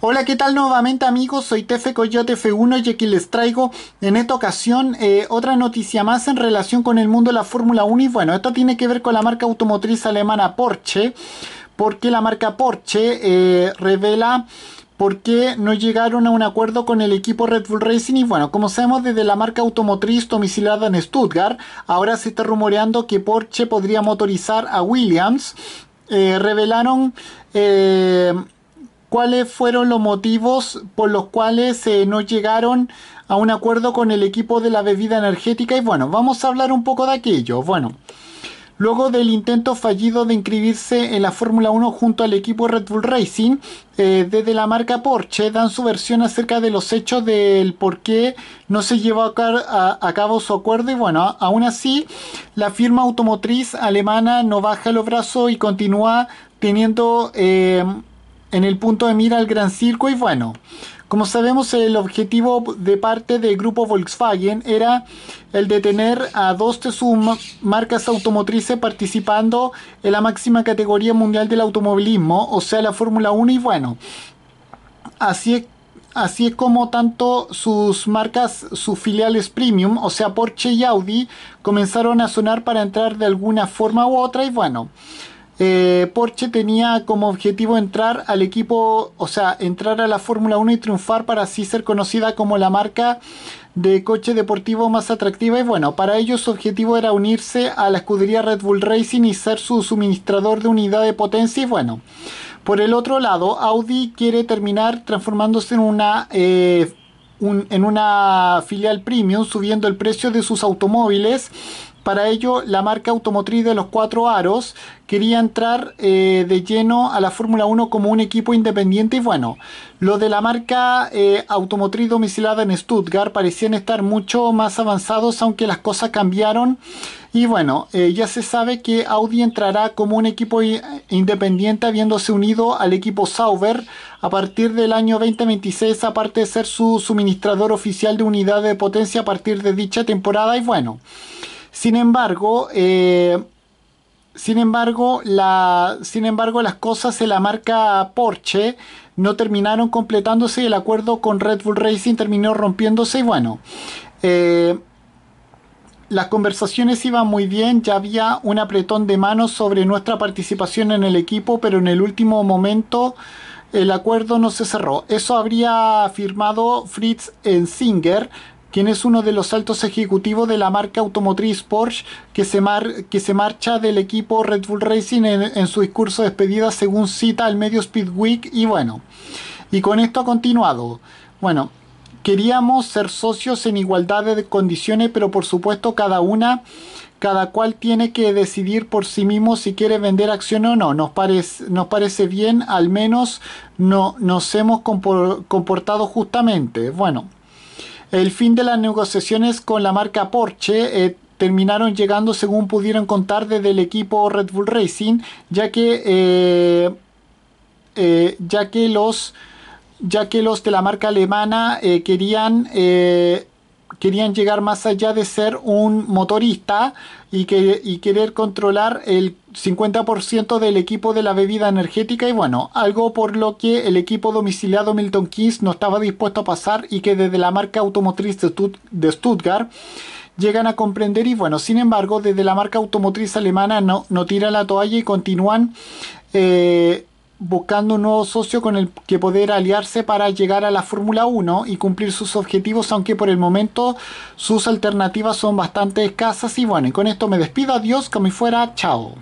Hola, ¿qué tal nuevamente amigos? Soy Tefe Coyote F1 y aquí les traigo en esta ocasión eh, otra noticia más en relación con el mundo de la Fórmula 1 y bueno, esto tiene que ver con la marca automotriz alemana Porsche, porque la marca Porsche eh, revela por qué no llegaron a un acuerdo con el equipo Red Bull Racing y bueno, como sabemos desde la marca automotriz domiciliada en Stuttgart, ahora se está rumoreando que Porsche podría motorizar a Williams eh, revelaron cuáles fueron los motivos por los cuales eh, no llegaron a un acuerdo con el equipo de la bebida energética y bueno, vamos a hablar un poco de aquello. Bueno, luego del intento fallido de inscribirse en la Fórmula 1 junto al equipo Red Bull Racing, eh, desde la marca Porsche dan su versión acerca de los hechos del por qué no se llevó a, cabo su acuerdo y bueno, aún así la firma automotriz alemana no baja los brazos y continúa teniendo... Eh, en el punto de mira al Gran Circo y bueno, como sabemos el objetivo de parte del grupo Volkswagen era el de tener a dos de sus marcas automotrices participando en la máxima categoría mundial del automovilismo, o sea la Fórmula 1 y bueno, así Así es como tanto sus marcas, sus filiales premium, o sea Porsche y Audi, comenzaron a sonar para entrar de alguna forma u otra y bueno, eh, Porsche tenía como objetivo entrar al equipo, o sea, entrar a la Fórmula 1 y triunfar para así ser conocida como la marca de coche deportivo más atractiva y bueno, para ello su objetivo era unirse a la escudería Red Bull Racing y ser su suministrador de unidad de potencia y bueno, por el otro lado, Audi quiere terminar transformándose en una... Eh, en una filial premium subiendo el precio de sus automóviles para ello, la marca automotriz de los cuatro aros quería entrar eh, de lleno a la Fórmula 1 como un equipo independiente y bueno, lo de la marca eh, automotriz domicilada en Stuttgart parecían estar mucho más avanzados, aunque las cosas cambiaron y bueno, eh, ya se sabe que Audi entrará como un equipo independiente habiéndose unido al equipo Sauber a partir del año 2026, aparte de ser su suministrador oficial de unidad de potencia a partir de dicha temporada y bueno. Sin embargo, eh, sin embargo, sin embargo, las cosas en la marca Porsche no terminaron completándose el acuerdo con Red Bull Racing terminó rompiéndose. Y bueno, eh, las conversaciones iban muy bien, ya había un apretón de manos sobre nuestra participación en el equipo, pero en el último momento el acuerdo no se cerró. Eso habría firmado Fritz Enzinger, quien es uno de los altos ejecutivos de la marca automotriz Porsche, que se, que se marcha del equipo Red Bull Racing en, su discurso de despedida según cita el medio Speed Week. y bueno, y con esto ha continuado. Bueno, queríamos ser socios en igualdad de condiciones, pero por supuesto cada una, cada cual tiene que decidir por sí mismo si quiere vender acción o no. Nos, parece, nos parece bien, al menos no, nos hemos comportado justamente. Bueno. El fin de las negociaciones con la marca Porsche eh, terminaron llegando según pudieron contar desde el equipo Red Bull Racing, ya que, eh, eh, ya que los ya que los de la marca alemana querían querían llegar más allá de ser un motorista y, que, y querer controlar el 50% del equipo de la bebida energética y bueno, algo por lo que el equipo domiciliado Milton Keynes no estaba dispuesto a pasar y que desde la marca automotriz de, Stuttgart llegan a comprender y bueno, sin embargo, desde la marca automotriz alemana no, no tira la toalla y continúan eh, buscando un nuevo socio con el que poder aliarse para llegar a la Fórmula 1 y cumplir sus objetivos, aunque por el momento sus alternativas son bastante escasas y bueno, y con esto me despido, adiós, como fuera, chao.